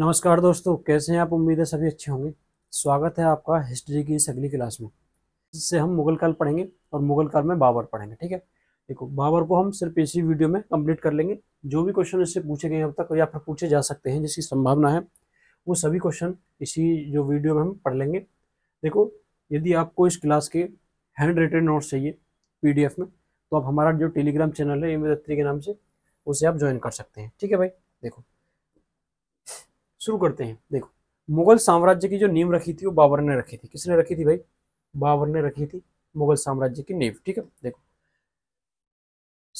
नमस्कार दोस्तों कैसे हैं आप उम्मीद है सभी अच्छे होंगे स्वागत है आपका हिस्ट्री की इस अगली क्लास में जिससे हम मुगल काल पढ़ेंगे और मुगल काल में बाबर पढ़ेंगे ठीक है देखो बाबर को हम सिर्फ इसी वीडियो में कंप्लीट कर लेंगे जो भी क्वेश्चन इससे पूछे गए अब तक या फिर पूछे जा सकते हैं जिसकी संभावना है वो सभी क्वेश्चन इसी जो वीडियो में हम पढ़ लेंगे देखो यदि आपको इस क्लास के हैंड रिटेड नोट्स चाहिए पी में तो आप हमारा जो टेलीग्राम चैनल है एम के नाम से उसे आप ज्वाइन कर सकते हैं ठीक है भाई देखो शुरू करते हैं देखो मुगल साम्राज्य की जो नींव रखी थी वो बाबर ने रखी थी किसने रखी थी भाई बाबर ने रखी थी मुगल साम्राज्य की नींव ठीक है देखो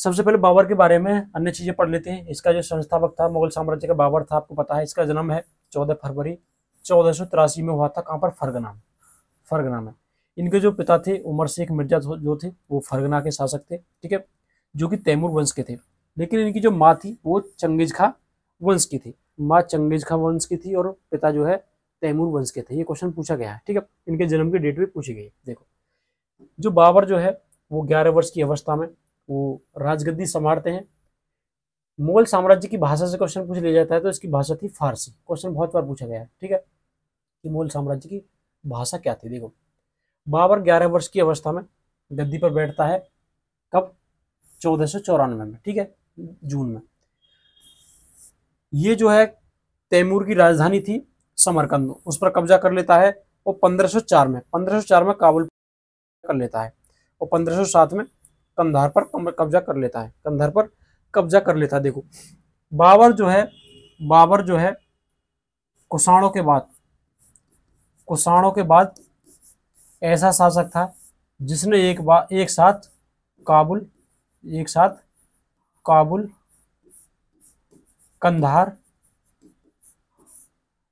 सबसे पहले बाबर के बारे में अन्य चीजें पढ़ लेते हैं इसका जो संस्थापक था मुगल साम्राज्य का बाबर था आपको पता है इसका जन्म है चौदह फरवरी चौदह में हुआ था कहाँ पर फरगना में फरगना में इनके जो पिता थे उमर शेख मिर्जा जो थे वो फरगना के शासक थे ठीक है जो कि तैमूर वंश के थे लेकिन इनकी जो माँ थी वो चंगेज खा वंश की थी माँ चंगेज खा वंश की थी और पिता जो है तैमूर वंश के थे ये क्वेश्चन पूछा गया है ठीक है इनके जन्म की डेट भी पूछी गई देखो जो बाबर जो है वो ग्यारह वर्ष की अवस्था में वो राजगद्दी संभालते हैं मुगल साम्राज्य की भाषा से क्वेश्चन पूछ लिया जाता है तो इसकी भाषा थी फारसी क्वेश्चन बहुत बार पूछा गया है ठीक है कि मुगल साम्राज्य की भाषा क्या थी देखो बाबर ग्यारह वर्ष की अवस्था में गद्दी पर बैठता है कब चौदह सौ चौरानवे में ठीक है जून में ये जो है तैमूर की राजधानी थी समरकंद उस पर कब्जा कर लेता है और 1504 में 1504 में काबुल कर लेता है और 1507 में कंधार पर कब्जा कर लेता है कंधार पर कब्जा कर लेता है देखो बाबर जो है बाबर जो है कुषाणों के बाद कुसाणों के बाद ऐसा शासक था जिसने एक बार एक साथ काबुल एक साथ काबुल कंधार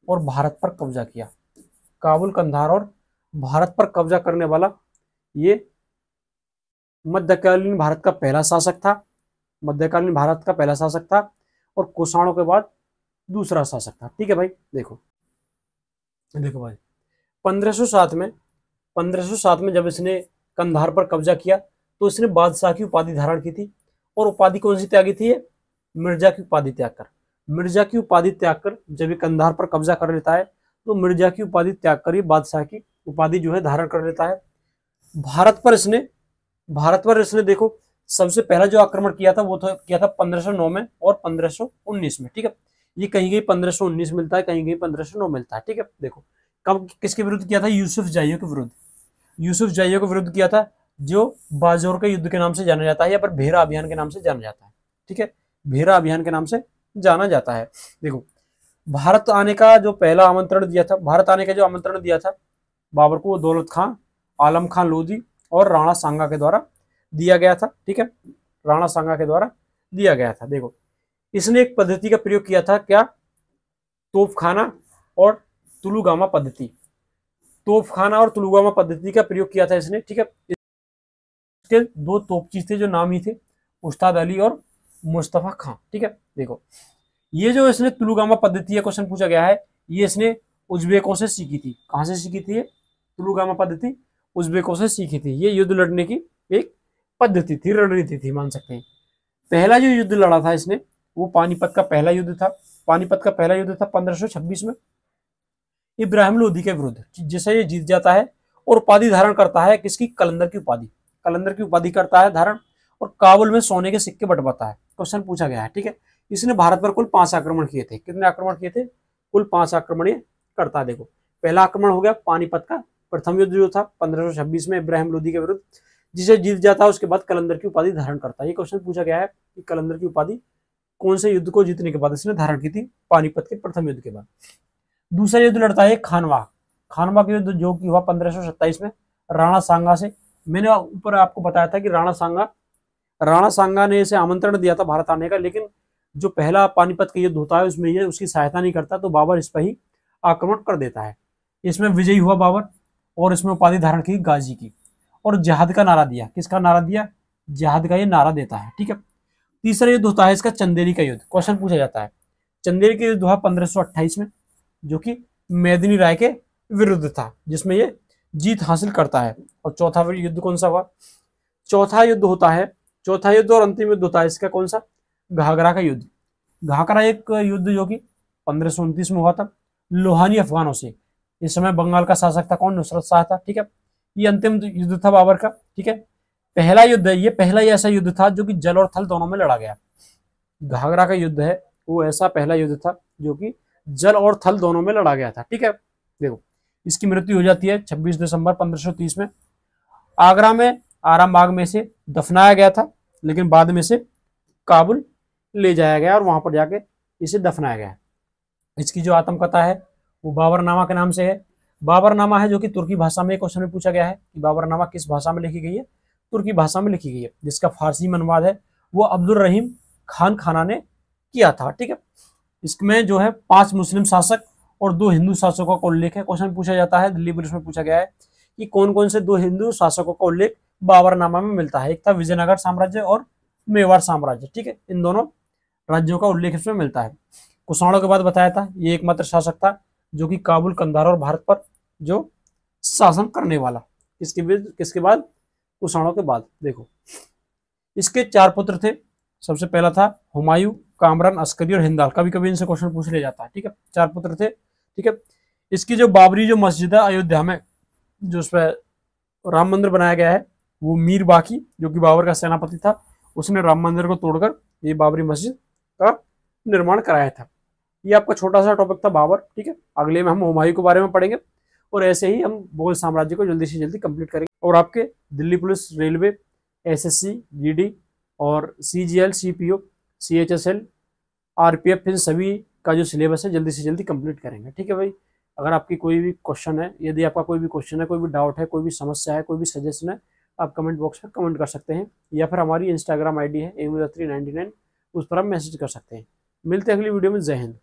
और भारत पर कब्जा किया काबुल कंधार और भारत पर कब्जा करने वाला ये मध्यकालीन भारत का पहला शासक था मध्यकालीन भारत का पहला शासक था और कुषाणों के बाद दूसरा शासक था ठीक है भाई देखो देखो भाई 1507 में 1507 में जब इसने कंधार पर कब्जा किया तो इसने बादशाह की उपाधि धारण की थी और उपाधि कौन सी त्यागी थी मिर्जा की उपाधि त्याग कर मिर्जा की उपाधि त्याग कर जब ये कंधार पर कब्जा कर लेता है तो मिर्जा की उपाधि त्याग कर ये बादशाह की उपाधि जो है धारण कर लेता है भारत पर इसने भारत पर इसने देखो सबसे पहला जो आक्रमण किया था वो था किया था 1509 में और 1519 में ठीक है ये कहीं कहीं 1519 मिलता है कहीं कहीं पंद्रह मिलता है ठीक है देखो कब किसके विरुद्ध किया था यूसुफ जाइयो के विरुद्ध यूसुफ जाइयो के विरुद्ध किया था जो बाजोर के युद्ध के नाम से जाना जाता है या पर भेरा अभियान के नाम से जाना जाता है ठीक है भेरा अभियान के नाम से जाना जाता है देखो भारत आने का जो पहला आमंत्रण दिया था भारत आने का जो आमंत्रण दिया था बाबर को दौलत खान आलम खान लोधी और राणा सांगा के द्वारा दिया गया था ठीक है राणा सांगा के द्वारा दिया गया था देखो इसने एक पद्धति का प्रयोग किया था क्या तोपखाना और तुलुगामा पद्धति तोपखाना और तुलुगामा पद्धति का प्रयोग किया था इसने ठीक है इसके दो तोपची थे जो नाम ही थे उस्ताद अली और मुस्तफ़ा खां ठीक है देखो ये जो इसने तुलुगामा पद्धति है क्वेश्चन पूछा गया है ये इसने उज्बेकों से सीखी थी कहाँ से सीखी थी तुलुगामा पद्धति उज्बेकों से सीखी थी ये युद्ध लड़ने की एक पद्धति थी रणनीति थी मान सकते हैं पहला जो युद्ध लड़ा था इसने वो पानीपत का पहला युद्ध था पानीपत का पहला युद्ध था पंद्रह में इब्राहिम लोधी के विरुद्ध जिसे ये जीत जाता है और उपाधि धारण करता है किसकी कलंदर की उपाधि कलंदर की उपाधि करता है धारण और काबुल में सोने के सिक्के बटवाता है क्वेश्चन पूछा गया है ठीक है इसने भारत पर कुल पांच आक्रमण किए थे कितने आक्रमण किए थे कुल पांच आक्रमण ये करता देखो पहला आक्रमण हो गया पानीपत का प्रथम युद्ध जो था पंद्रह में इब्राहिम लोधी के विरुद्ध जिसे जीत जाता है उसके बाद कलंदर की उपाधि धारण करता है ये क्वेश्चन पूछा गया है कि कलंदर की उपाधि कौन से युद्ध को जीतने के बाद इसने धारण की थी पानीपत के प्रथम युद्ध के बाद दूसरा युद्ध लड़ता है खानवा खानवा का युद्ध जो कि हुआ पंद्रह में राणा सांगा से मैंने ऊपर आपको बताया था कि राणा सांगा राणा सांगा ने इसे आमंत्रण दिया था भारत आने का लेकिन जो पहला पानीपत का युद्ध होता है उसमें ये उसकी सहायता नहीं करता तो बाबर इस पर ही आक्रमण कर देता है इसमें विजयी हुआ बाबर और इसमें उपाधि धारण की गाजी की और जहाद का नारा दिया किसका नारा दिया जहाद का ये नारा देता है ठीक है तीसरा युद्ध होता है इसका चंदेरी का युद्ध क्वेश्चन पूछा जाता है चंदेरी का युद्ध हुआ पंद्रह में जो कि मेदिनी राय के विरुद्ध था जिसमें ये जीत हासिल करता है और चौथा युद्ध कौन सा हुआ चौथा युद्ध होता है चौथा युद्ध और अंतिम युद्ध होता है इसका कौन सा घाघरा का युद्ध घाघरा एक युद्ध जो कि पंद्रह में हुआ था लोहानी अफगानों से इस समय बंगाल का शासक था कौन नुसरत शाह था ठीक है ये अंतिम युद्ध था बाबर का ठीक है पहला युद्ध है ये पहला ही ऐसा युद्ध था जो कि जल और थल दोनों में लड़ा गया घाघरा का युद्ध है वो ऐसा पहला युद्ध था जो कि जल और थल दोनों में लड़ा गया था ठीक है देखो इसकी मृत्यु हो जाती है 26 दिसंबर 1530 में आगरा में आराम बाग में से दफनाया गया था लेकिन बाद में इसे काबुल ले जाया गया और वहां पर जाके इसे दफनाया गया इसकी जो आत्मकथा है वो बाबरनामा के नाम से है बाबरनामा है जो कि तुर्की भाषा में क्वेश्चन में पूछा गया है कि बाबरनामा किस भाषा में लिखी गई है तुर्की भाषा में लिखी गई है जिसका फारसी में अनुवाद है वो अब्दुल रहीम खान खाना ने किया था ठीक है इसमें जो है पांच मुस्लिम शासक और दो हिंदू शासकों का उल्लेख है क्वेश्चन पूछा जाता है दिल्ली पुलिस में पूछा गया है कि कौन कौन से दो हिंदू शासकों का उल्लेख बाबरनामा में मिलता है एक था विजयनगर साम्राज्य और मेवाड़ साम्राज्य ठीक है इन दोनों राज्यों का उल्लेख इसमें मिलता है कुषाणों के बाद बताया था ये एकमात्र शासक था जो कि काबुल कंधार और भारत पर जो शासन करने वाला बीच किसके बाद कुषाणों के बाद देखो इसके चार पुत्र थे सबसे पहला था हुमायूं कामरान अस्करी और हिंदाल कभी कभी इनसे क्वेश्चन पूछ लिया जाता है ठीक है चार पुत्र थे ठीक है इसकी जो बाबरी जो मस्जिद है अयोध्या में जो उस पर राम मंदिर बनाया गया है वो मीर बाकी जो कि बाबर का सेनापति था उसने राम मंदिर को तोड़कर ये बाबरी मस्जिद का निर्माण कराया था ये आपका छोटा सा टॉपिक था बाबर ठीक है अगले में हम हुमायूं के बारे में पढ़ेंगे और ऐसे ही हम मुगल साम्राज्य को जल्दी से जल्दी कंप्लीट करेंगे और आपके Delhi police railway S S और C C C G L P O H S L R P F इन सभी का जो सिलेबस है जल्दी से जल्दी कंप्लीट करेंगे ठीक है भाई अगर आपकी कोई भी क्वेश्चन है यदि आपका कोई भी क्वेश्चन है कोई भी डाउट है कोई भी समस्या है कोई भी सजेशन है आप कमेंट बॉक्स में कमेंट कर सकते हैं या फिर हमारी इंस्टाग्राम आईडी है एम थ्री नाइन उस पर आप मैसेज कर सकते हैं मिलते हैं अगली वीडियो में जय हिंद